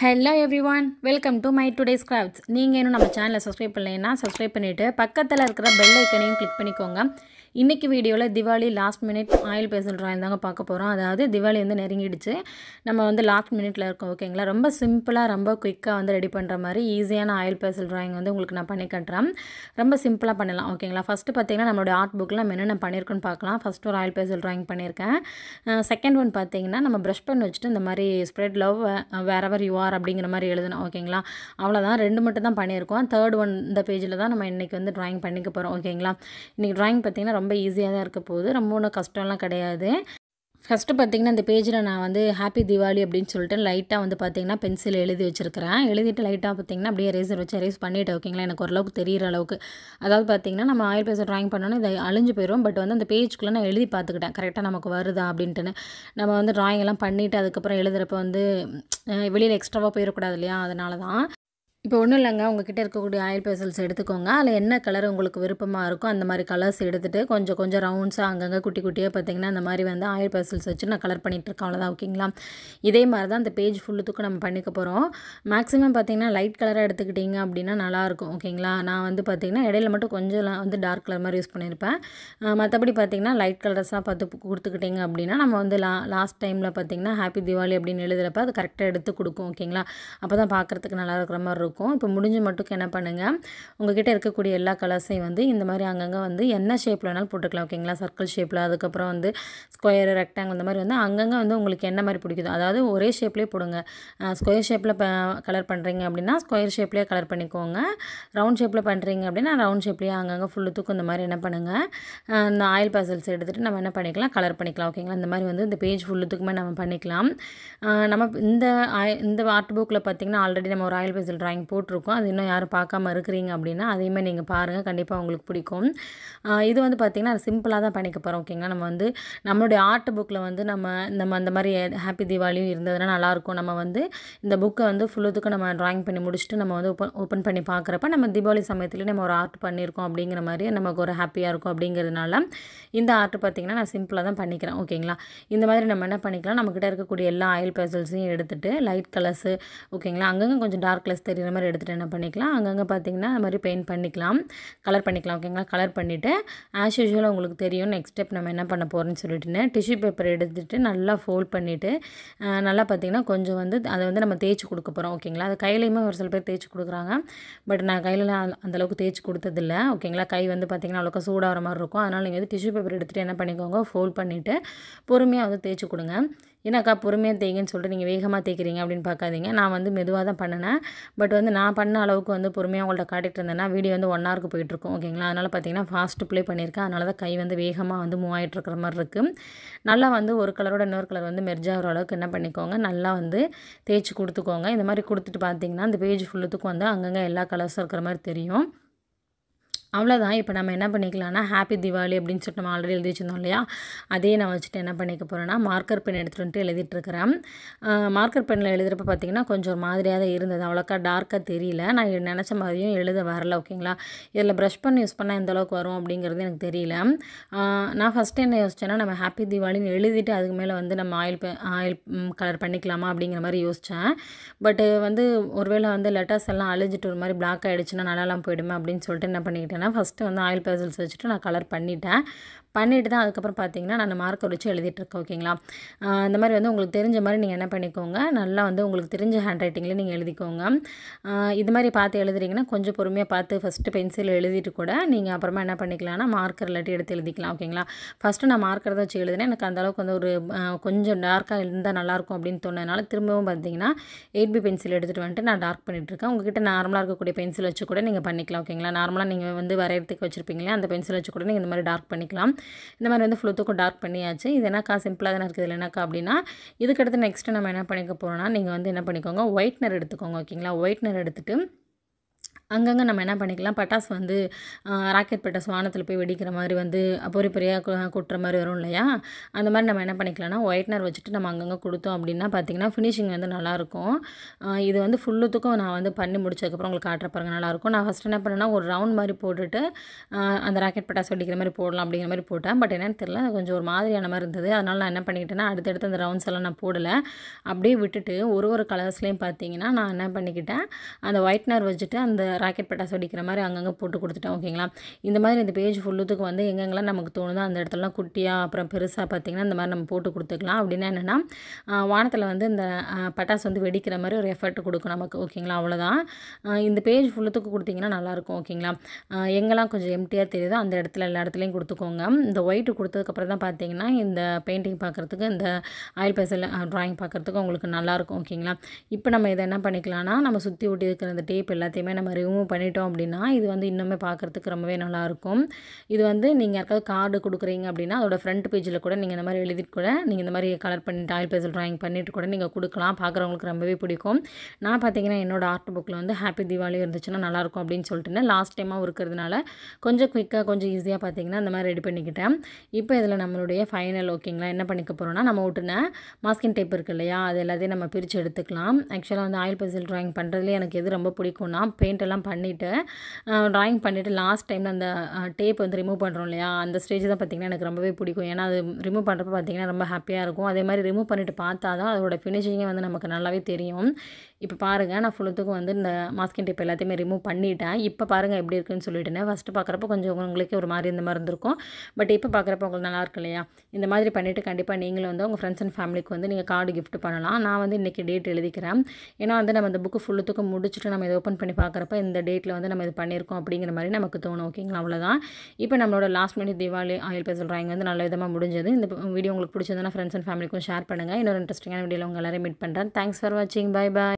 hello everyone welcome to my today crafts நீங்கள் இன்னும் நம்ம சேனலை சப்ஸ்கிரைப் பண்ணலைன்னா சப்ஸ்கிரைப் பண்ணிவிட்டு பக்கத்தில் இருக்கிற பெல் ஐக்கனையும் கிளிக் பண்ணிக்கோங்க இன்றைக்கி வீடியோவில் Diwali last minute oil pastel ட்ராயில் தாங்க பார்க்க போகிறோம் அதாவது திவாலி வந்து நெருங்கிடுச்சு நம்ம வந்து லாஸ்ட் மினிட்டில் இருக்கோம் ஓகேங்களா ரொம்ப சிம்பிளாக ரொம்ப குயிக்காக வந்து ரெடி பண்ணுற மாதிரி ஈஸியான ஆயில் பேசல் ட்ராயிங் வந்து உங்களுக்கு நான் பண்ணி கட்டுறேன் ரொம்ப சிம்பிளாக பண்ணலாம் ஓகேங்களா ஃபஸ்ட்டு பார்த்தீங்கன்னா நம்மளோட ஆர்ட் புக்கில் நம்ம என்னென்ன பண்ணியிருக்கோன்னு பார்க்கலாம் ஃபஸ்ட்டு ஒரு ஆயில் பேசல் ட்ராயிங் பண்ணியிருக்கேன் செகண்ட் ஒன் பார்த்தீங்கன்னா நம்ம ப்ரஷ் பண்ணி வச்சுட்டு இந்த மாதிரி ஸ்ப்ரெட் லவ் வேற எவர் யூ ஆர் அப்படிங்கிற மாதிரி எழுதணும் ஓகேங்களா அவ்வளோதான் ரெண்டு மட்டும் தான் பண்ணியிருக்கோம் தேர்ட் ஒன் இந்த பேஜில் தான் நம்ம இன்றைக்கி வந்து ட்ராயிங் பண்ணிக்க போகிறோம் ஓகேங்களா இன்றைக்கி ட்ராயிங் பார்த்திங்கன்னா ரொம்ப ஈஸியாக தான் இருக்க போகுது ரொம்ப ஒன்றும் கஷ்டம்லாம் கிடையாது ஃபஸ்ட்டு பார்த்திங்கன்னா இந்த பேஜில் நான் வந்து ஹாப்பி திவாலி அப்படின்னு சொல்லிட்டு லைட்டாக வந்து பார்த்திங்கன்னா பென்சில் எழுதி வச்சுருக்கிறேன் எழுதிட்டு லைட்டாக பார்த்திங்கன்னா அப்படியே ரேசர் வச்சு ரேஸ் பண்ணிவிட்டு ஓகேங்களா எனக்கு ஓரளவுக்கு தெரிகிற அளவுக்கு அதாவது பார்த்திங்கன்னா நம்ம ஆயில் பேச ட்ராயிங் பண்ணோன்னா இதை அழிஞ்சு போயிடும் பட் வந்து அந்த பேஜ்க்குள்ளே நான் எழுதி பார்த்துக்கிட்டேன் கரெக்டாக நமக்கு வருதா அப்படின்ட்டுன்னு நம்ம வந்து ட்ராயிங் எல்லாம் பண்ணிவிட்டு அதுக்கப்புறம் எழுதுகிறப்ப வந்து வெளியில் எக்ஸ்ட்ராவாக போயிடக்கூடாது இல்லையா அதனால தான் இப்போ ஒன்றும் இல்லைங்க உங்ககிட்ட இருக்கக்கூடிய ஆயில் பெசல்ஸ் எடுத்துக்கோங்க அதில் என்ன கலர் உங்களுக்கு விருப்பமாக இருக்கோ அந்த மாதிரி கலர்ஸ் எடுத்துகிட்டு கொஞ்சம் கொஞ்சம் ரவுண்ட்ஸாக அங்கங்கே குட்டி குட்டியாக பார்த்திங்கன்னா அந்த மாதிரி வந்து ஆயில் பேசல்ஸ் வச்சு நான் கலர் பண்ணிகிட்ருக்கேன் அவ்வளோதான் ஓகேங்களா இதே மாதிரி தான் அந்த பேஜ் ஃபுல்லுத்துக்கும் நம்ம பண்ணிக்க போகிறோம் மேக்ஸிமம் பார்த்திங்கன்னா லைட் கலராக எடுத்துக்கிட்டிங்க அப்படின்னா நல்லாயிருக்கும் ஓகேங்களா நான் வந்து பார்த்திங்கன்னா இடையில மட்டும் கொஞ்சம் வந்து டார்க் கலர் மாதிரி யூஸ் பண்ணியிருப்பேன் மற்றபடி பார்த்திங்கன்னா லைட் கலர்ஸாக பார்த்து கொடுத்துக்கிட்டிங்க அப்படின்னா நம்ம வந்து லா லாஸ்ட் டைமில் பார்த்திங்கன்னா ஹாப்பி தீபாவளி அப்படின்னு எழுதுகிறப்ப அது கரெக்டாக எடுத்து கொடுக்கும் ஓகேங்களா அப்போ தான் பார்க்குறதுக்கு நல்லா இருக்கிற மாதிரி இருக்கும் இருக்கும் இப்போ முடிஞ்ச மட்டும் என்ன பண்ணுங்கள் கிட்டே இருக்கக்கூடிய எல்லா கலர்ஸையும் வந்து இந்த மாதிரி அங்கங்கே வந்து என்ன ஷேப்பில் வேணாலும் போட்டுக்கலாம் ஓகேங்களா சர்க்கிள் ஷேப்பில் அதுக்கப்புறம் வந்து ஸ்கொயர் ரெக்டாங்கிள் இந்த மாதிரி வந்து அங்கங்கே வந்து உங்களுக்கு என்ன மாதிரி பிடிக்குதோ அதாவது ஒரே ஷேப்லேயே போடுங்க ஸ்கொயர் ஷேப்பில் கலர் பண்ணுறீங்க அப்படின்னா ஸ்கொயர் ஷேப்லேயே கலர் பண்ணிக்கோங்க ரவுண்ட் ஷேப்பில் பண்ணுறீங்க அப்படின்னா ரவுண்ட் ஷேப்லேயே அங்கங்கே ஃபுல்லுத்துக்கும் இந்த மாதிரி என்ன பண்ணுங்கள் இந்த ஆயில் பேசல்ஸ் எடுத்துகிட்டு நம்ம என்ன பண்ணிக்கலாம் கலர் பண்ணிக்கலாம் ஓகேங்களா இந்த மாதிரி வந்து இந்த பேஜ் ஃபுல்லுத்துக்குமே நம்ம பண்ணிக்கலாம் நம்ம இந்த இந்த ஆர்ட் புக்கில் பார்த்திங்கன்னா ஆல்ரெடி நம்ம ஒரு ஆயில் பேசல் ட்ராயிங் நாங்கள் போட்டிருக்கோம் அது இன்னும் யாரும் பார்க்காம இருக்கிறீங்க அப்படின்னா அதையுமே நீங்கள் பாருங்கள் கண்டிப்பாக உங்களுக்கு பிடிக்கும் இது வந்து பார்த்திங்கன்னா சிம்பிளாக தான் பண்ணிக்க போகிறோம் ஓகேங்களா நம்ம வந்து நம்மளுடைய ஆர்ட் புக்கில் வந்து நம்ம நம்ம அந்த மாதிரி ஹாப்பி தீபாவளியும் இருந்ததுன்னா நல்லாயிருக்கும் நம்ம வந்து இந்த புக்கை வந்து ஃபுல்லுக்கு நம்ம ட்ராயிங் பண்ணி முடிச்சுட்டு நம்ம வந்து ஓப்பன் ஓப்பன் பண்ணி பார்க்குறப்ப நம்ம தீபாவளி சமயத்துலேயே நம்ம ஒரு ஆர்ட் பண்ணியிருக்கோம் அப்படிங்கிற மாதிரி நமக்கு ஒரு ஹாப்பியாக இருக்கும் அப்படிங்கிறதுனால இந்த ஆர்ட் பார்த்திங்கன்னா நான் சிம்பிளாக தான் பண்ணிக்கிறேன் ஓகேங்களா இந்த மாதிரி நம்ம என்ன பண்ணிக்கலாம் நம்மக்கிட்ட இருக்கக்கூடிய எல்லா ஆயில் பேசல்ஸையும் எடுத்துகிட்டு லைட் கலர்ஸு ஓகேங்களா அங்கங்கே கொஞ்சம் டார்க் கலர்ஸ் தெரியுற மாதிரி எடுத்துகிட்டு என்ன பண்ணிக்கலாம் அங்கங்கே பார்த்தீங்கன்னா அது மாதிரி பெயிண்ட் பண்ணிக்கலாம் கலர் பண்ணிக்கலாம் ஓகேங்களா கலர் பண்ணிவிட்டு ஆஸ் யூஷுவல் உங்களுக்கு தெரியும் நெக்ஸ்ட் ஸ்டெப் நம்ம என்ன பண்ண போகிறோம்னு சொல்லிட்டுனே டிஷ்யூ பேப்பர் எடுத்துகிட்டு நல்லா ஃபோல்ட் பண்ணிவிட்டு நல்லா பார்த்திங்கன்னா கொஞ்சம் வந்து அதை வந்து நம்ம தேய்ச்சி கொடுக்க போகிறோம் ஓகேங்களா அது கையிலையுமே ஒரு சில பேர் தேய்ச்சி கொடுக்குறாங்க பட் நான் கையில் அந்தளவுக்கு தேய்ச்சி கொடுத்ததில்ல ஓகேங்களா கை வந்து பார்த்திங்கன்னா அவ்வளோக்கா சூடாகிற மாதிரி இருக்கும் அதனால் நீங்கள் வந்து டிஷ்யூ பேப்பர் எடுத்துகிட்டு என்ன பண்ணிக்கோங்க ஃபோல்ட் பண்ணிவிட்டு பொறுமையாக வந்து தேய்ச்சி கொடுங்க என்னக்கா பொறுமையாக தேய்ங்கன்னு சொல்லிட்டு நீங்கள் வேகமாக தேய்க்கிறீங்க அப்படின்னு பார்க்காதீங்க நான் வந்து மெதுவாக தான் பண்ணினேன் பட் வந்து நான் பண்ண அளவுக்கு வந்து பொறுமையாக உங்கள்ட்ட காட்டிகிட்டு இருந்தேன்னா வீடியோ வந்து ஒன் ஹவருக்கு போயிட்டுருக்கும் ஓகேங்களா அதனால் பார்த்தீங்கன்னா ஃபாஸ்ட்டு ப்ளே பண்ணியிருக்கேன் அதனால தான் கை வந்து வேகமாக வந்து மூவ் ஆகிட்டு இருக்கிற மாதிரி இருக்கும் நல்லா வந்து ஒரு கலரோட இன்னொரு கலர் வந்து மெர்ஜ் ஆகிற அளவுக்கு என்ன பண்ணிக்கோங்க நல்லா வந்து தேய்ச்சி கொடுத்துக்கோங்க இந்த மாதிரி கொடுத்துட்டு பார்த்தீங்கன்னா அந்த பேஜ் ஃபுல்லுத்துக்கும் வந்து அங்கங்கே எல்லா கலர்ஸும் இருக்கிற மாதிரி தெரியும் அவ்வளோதான் இப்போ நம்ம என்ன பண்ணிக்கலாம்னா ஹாப்பி தீபாவளி அப்படின்னு சொல்லிட்டு நம்ம ஆல்ரெடி எழுதி வச்சுருந்தோம் இல்லையா அதே நான் வச்சுட்டு என்ன பண்ணிக்க போகிறேன்னா மார்க்கர் பென் எடுத்துகிட்டு வந்துட்டு எழுதிட்டுருக்கிறேன் மார்க்கர் பெண்ணில் எழுதுகிறப்ப பார்த்திங்கன்னா கொஞ்சம் மாதிரியாக தான் இருந்தது அவ்வளோக்கா டார்க்காக தெரியல நான் நினச்ச மாதிரியும் எழுத வரல ஓகேங்களா இதில் ப்ரஷ் பண்ணி யூஸ் பண்ணால் எந்த அளவுக்கு வரும் அப்படிங்கிறது எனக்கு தெரியல நான் ஃபஸ்ட்டு என்ன யோசிச்சேன்னா நம்ம ஹாப்பி தீபாவளின்னு எழுதிட்டு அதுக்கு மேலே வந்து நம்ம ஆயில் ஆயில் கலர் பண்ணிக்கலாமா அப்படிங்கிற மாதிரி யோசித்தேன் பட்டு வந்து ஒருவேளை வந்து லெட்டர்ஸ் எல்லாம் அழிஞ்சிட்டு ஒரு மாதிரி பிளாக் ஆகிடுச்சுன்னா நல்லாலாம் போயிடுமே அப்படின்னு சொல்லிட்டு என்ன பண்ணிக்கிட்டேன் பண்ணேன் ஃபஸ்ட்டு வந்து ஆயில் பெசல்ஸ் வச்சுட்டு நான் கலர் பண்ணிட்டேன் பண்ணிவிட்டு தான் அதுக்கப்புறம் பார்த்தீங்கன்னா நான் மார்க்கர் வச்சு எழுதிட்டுருக்கேன் ஓகேங்களா இந்த மாதிரி வந்து உங்களுக்கு தெரிஞ்ச மாதிரி நீங்கள் என்ன பண்ணிக்கோங்க நல்லா வந்து உங்களுக்கு தெரிஞ்ச ஹேண்ட் ரைட்டிங்கில் நீங்கள் எழுதிக்கோங்க இது மாதிரி பார்த்து எழுதுறீங்கன்னா கொஞ்சம் பொறுமையாக பார்த்து ஃபஸ்ட்டு பென்சில் எழுதிட்டு கூட நீங்கள் அப்புறமா என்ன பண்ணிக்கலாம்னா மார்க்கர் இல்லாட்டி எடுத்து எழுதிக்கலாம் ஓகேங்களா ஃபஸ்ட்டு நான் மார்க்கர் தான் வச்சு எழுதினேன் எனக்கு அந்தளவுக்கு வந்து ஒரு கொஞ்சம் டார்க்காக இருந்தால் நல்லாயிருக்கும் அப்படின்னு தோணுனால திரும்பவும் பார்த்தீங்கன்னா எயிட் பி பென்சில் எடுத்துகிட்டு வந்துட்டு நான் டார்க் பண்ணிகிட்ருக்கேன் உங்கள்கிட்ட நார்மலாக இருக்கக்கூடிய பென்சில் வச்சு கூட நீங்கள் பண்ணிக்கலாம் ஓகேங்களா நார்மலாக நீங்கள் வந்து வந்து வரையிறதுக்கு வச்சுருப்பீங்களே அந்த பென்சில் வச்சு கூட நீங்கள் இந்த மாதிரி டார்க் பண்ணிக்கலாம் இந்த மாதிரி வந்து ஃப்ளூத்துக்கும் டார்க் பண்ணியாச்சு இது என்னக்கா சிம்பிளாக தானே இருக்குது இல்லைனாக்கா அப்படின்னா இதுக்கடுத்து நெக்ஸ்ட்டு நம்ம என்ன பண்ணிக்க போகிறோம்னா நீங்கள் வந்து என்ன பண்ணிக்கோங்க ஒயிட்னர் எடுத்துக்கோங்க ஓகேங்களா ஒயிட்னர் எடுத்துகிட்டு அங்கங்கே நம்ம என்ன பண்ணிக்கலாம் பட்டாஸ் வந்து ராக்கெட் பட்டாஸ் வானத்தில் போய் வெடிக்கிற மாதிரி வந்து பொறி பொறியாக கொட்டுற மாதிரி வரும் இல்லையா அந்த மாதிரி நம்ம என்ன பண்ணிக்கலாம்னா ஒயிட்னர் வச்சுட்டு நம்ம அங்கங்கே கொடுத்தோம் அப்படின்னா பார்த்திங்கன்னா ஃபினிஷிங் வந்து நல்லாயிருக்கும் இது வந்து ஃபுல்லுத்துக்கும் நான் வந்து பண்ணி முடிச்சதுக்கப்புறம் உங்களுக்கு காட்டுற பாருங்கள் நல்லாயிருக்கும் நான் ஃபஸ்ட் என்ன பண்ணேன்னா ஒரு ரவுண்ட் மாதிரி போட்டுட்டு அந்த ராக்கெட் பட்டாஸ் வெடிக்கிற மாதிரி போடலாம் அப்படிங்கிற மாதிரி போட்டேன் பட் என்னென்னு தெரில கொஞ்சம் ஒரு மாதிரியான மாதிரி இருந்தது அதனால் நான் என்ன பண்ணிக்கிட்டேன்னா அடுத்தடுத்து அந்த ரவுண்ட்ஸ் எல்லாம் நான் போடலை அப்படியே விட்டுட்டு ஒரு ஒரு கலர்ஸ்லேயும் பார்த்தீங்கன்னா நான் என்ன பண்ணிக்கிட்டேன் அந்த ஒயிட்னர் வச்சுட்டு அந்த ராக்கெட் பட்டாசு வெடிக்கிற மாதிரி அங்கங்கே போட்டு கொடுத்துட்டேன் ஓகேங்களா இந்த மாதிரி இந்த பேஜ் ஃபுல்லுத்துக்கு வந்து எங்கெங்கெல்லாம் நமக்கு தோணுதோ அந்த இடத்துலலாம் குட்டியாக அப்புறம் பெருசாக பார்த்திங்கன்னா இந்த மாதிரி நம்ம போட்டு கொடுத்துக்கலாம் அப்படின்னா என்னென்னா வானத்தில் வந்து இந்த பட்டாசு வந்து வெடிக்கிற மாதிரி ஒரு எஃபர்ட் கொடுக்கும் நமக்கு ஓகேங்களா அவ்வளோதான் இந்த பேஜ் ஃபுல்லுத்துக்கு கொடுத்திங்கன்னா நல்லாயிருக்கும் ஓகேங்களா எங்கெல்லாம் கொஞ்சம் எம்டியாக தெரியுதோ அந்த இடத்துல எல்லா இடத்துலையும் கொடுத்துக்கோங்க இந்த ஒயிட்டு கொடுத்ததுக்கப்புறம் தான் பார்த்தீங்கன்னா இந்த பெயிண்டிங் பார்க்குறதுக்கு இந்த ஆயில் பேசல் ட்ராயிங் பார்க்குறதுக்கு உங்களுக்கு நல்லாயிருக்கும் ஓகேங்களா இப்போ நம்ம இதை என்ன பண்ணிக்கலாம்னா நம்ம சுற்றி ஒட்டி இருக்கிற அந்த டேப் எல்லாத்தையுமே நம்ம ரிமூவ் பண்ணிட்டோம் அப்படின்னா இது வந்து இன்னுமே பார்க்குறதுக்கு ரொம்பவே நல்லாயிருக்கும் இது வந்து நீங்கள் யாருக்காவது கார்டு கொடுக்குறீங்க அப்படின்னா அதோட ஃப்ரண்ட் பேஜில் கூட நீங்கள் இந்த மாதிரி எழுதிட்டு கூட நீங்கள் இந்த மாதிரி கலர் பண்ணி ஆயில் பேசல் ட்ராயிங் பண்ணிட்டு கூட நீங்கள் கொடுக்கலாம் பார்க்குறவங்களுக்கு ரொம்பவே பிடிக்கும் நான் பார்த்தீங்கன்னா என்னோடய ஆர்ட் புக்கில் வந்து ஹாப்பி தீபாவளி இருந்துச்சுன்னா நல்லாயிருக்கும் அப்படின்னு சொல்லிட்டு லாஸ்ட் டைமாக இருக்கிறதுனால கொஞ்சம் குயிக்காக கொஞ்சம் ஈஸியாக பார்த்தீங்கன்னா இந்த மாதிரி ரெடி பண்ணிக்கிட்டேன் இப்போ இதில் நம்மளுடைய ஃபைனல் ஓகேங்களா என்ன பண்ணிக்க போகிறோம்னா நம்ம விட்டுன மாஸ்கின் டைப் இருக்குது இல்லையா அது எல்லாத்தையும் நம்ம பிரித்து எடுத்துக்கலாம் ஆக்சுவலாக வந்து ஆயில் பென்சில் ட்ராயிங் பண்ணுறதுலேயே எனக்கு எது ரொம்ப பிடிக்கும்னா பெயிண்டெல்லாம் எல்லாம் பண்ணிவிட்டு ட்ராயிங் பண்ணிவிட்டு லாஸ்ட் டைமில் அந்த டேப் வந்து ரிமூவ் பண்ணுறோம் இல்லையா அந்த ஸ்டேஜ் தான் பார்த்திங்கன்னா எனக்கு ரொம்பவே பிடிக்கும் ஏன்னா அது ரிமூவ் பண்ணுறப்ப பார்த்திங்கன்னா ரொம்ப ஹாப்பியாக இருக்கும் அதே மாதிரி ரிமூவ் பண்ணிவிட்டு பார்த்தா தான் அதோட ஃபினிஷிங்கே வந்து நமக்கு நல்லாவே தெரியும் இப்போ பாருங்கள் நான் ஃபுல்லத்துக்கும் வந்து இந்த மாஸ்கின் டேப் எல்லாத்தையுமே ரிமூவ் பண்ணிவிட்டேன் இப்போ பாருங்கள் எப்படி இருக்குன்னு சொல்லிட்டுனேன் ஃபஸ்ட்டு பார்க்குறப்ப கொஞ்சம் உங்களுக்கு ஒரு மாதிரி இந்த மாதிரி இருந்திருக்கும் பட் இப்போ பார்க்குறப்ப உங்களுக்கு நல்லா இருக்கு இல்லையா இந்த மாதிரி பண்ணிவிட்டு கண்டிப்பாக நீங்களும் வந்து உங்கள் ஃப்ரெண்ட்ஸ் அண்ட் ஃபேமிலிக்கு வந்து நீங்கள் கார்டு கிஃப்ட் பண்ணலாம் நான் வந்து இன்றைக்கி டேட் எழுதிக்கிறேன் ஏன்னா வந்து நம்ம இந்த புக்கு ஃபுல்லுத்துக்கும் முடிச்சுட்டு நம்ம இதை ஓப்பன் பண்ணி பார்க்குறப்ப இந்த டேட்டில் வந்து நம்ம இது பண்ணியிருக்கோம் அப்படிங்கிற மாதிரி நமக்கு தோணும் ஓகேங்களா அவ்வளோதான் இப்போ நம்மளோட last minute Deepavali oil pastel drawing வந்து நல்ல விதமாக முடிஞ்சது இந்த வீடியோ உங்களுக்கு பிடிச்சதுன்னா ஃப்ரெண்ட்ஸ் அண்ட் ஃபேமிலிக்கும் ஷேர் பண்ணுங்கள் இன்னொரு இன்ட்ரெஸ்டிங்கான வீடியோவில் உங்கள் எல்லாரையும் மீட் பண்ணுறேன் தேங்க்ஸ் ஃபார் வாட்சிங் பாய் பாய்